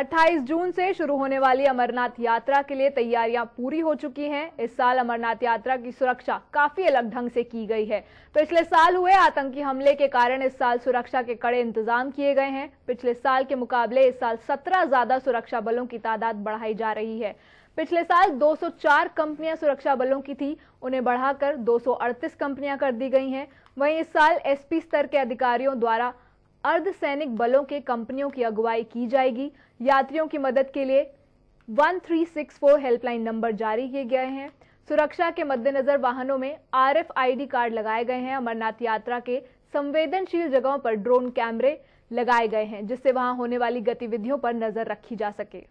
28 जून से शुरू होने वाली अमरनाथ यात्रा के लिए तैयारियां पूरी हो चुकी हैं इस साल अमरनाथ यात्रा की सुरक्षा काफी अलग ढंग से की गई है तो पिछले साल हुए आतंकी हमले के कारण इस साल सुरक्षा के कड़े इंतजाम किए गए हैं पिछले साल के मुकाबले इस साल 17 ज्यादा सुरक्षा बलों की तादाद बढ़ाई जा रही है पिछले साल 204 कंपनियां सुरक्षा बलों की थी उन्हें बढ़ाकर 238 कंपनियां कर दी गई हैं वहीं इस साल एसपी स्तर के अधिकारियों द्वारा अर्धसैनिक बलों के कंपनियों की अगुवाई की जाएगी यात्रियों की मदद के लिए 1364 हेल्पलाइन नंबर जारी किए गए हैं सुरक्षा के मद्देनजर वाहनों में आर एफ कार्ड लगाए गए हैं अमरनाथ यात्रा के संवेदनशील जगहों पर ड्रोन कैमरे लगाए गए हैं जिससे वहां होने वाली गतिविधियों पर नजर रखी जा सके